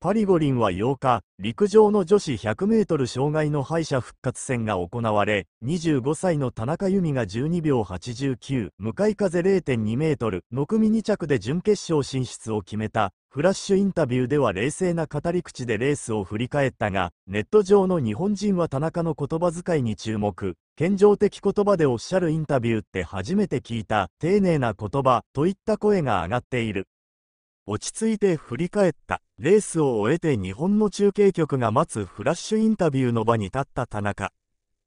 パリゴリンは8日、陸上の女子100メートル障害の敗者復活戦が行われ、25歳の田中由美が12秒89、向かい風0.2メートルの組2着で準決勝進出を決めた。フラッシュインタビューでは冷静な語り口でレースを振り返ったが、ネット上の日本人は田中の言葉遣いに注目。健常的言葉でおっしゃるインタビューって初めて聞いた、丁寧な言葉、といった声が上がっている。落ち着いて振り返った。レースを終えて日本の中継局が待つフラッシュインタビューの場に立った田中。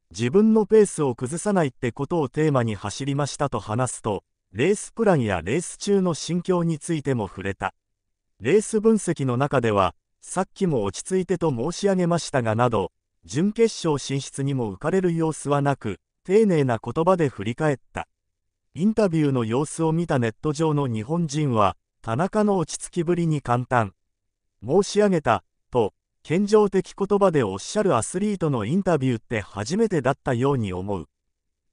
自分のペースを崩さないってことをテーマに走りましたと話すと、レースプランやレース中の心境についても触れた。レース分析の中では、さっきも落ち着いてと申し上げましたがなど、準決勝進出にも浮かれる様子はなく、丁寧な言葉で振り返った。インタビューの様子を見たネット上の日本人は、田中の落ち着きぶりに簡単。申し上げた、と、健常的言葉でおっしゃるアスリートのインタビューって初めてだったように思う。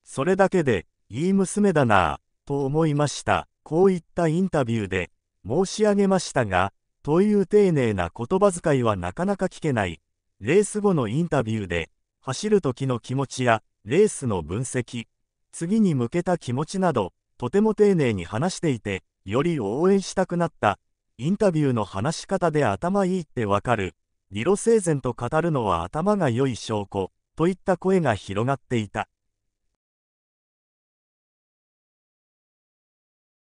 それだけで、いい娘だなぁ、と思いました。こういったインタビューで、申し上げましたが、という丁寧な言葉遣いはなかなか聞けない。レース後のインタビューで、走る時の気持ちや、レースの分析、次に向けた気持ちなど、とても丁寧に話していて、より応援したくなった、インタビューの話し方で頭いいってわかる、理路整然と語るのは頭が良い証拠、といった声が広がっていた。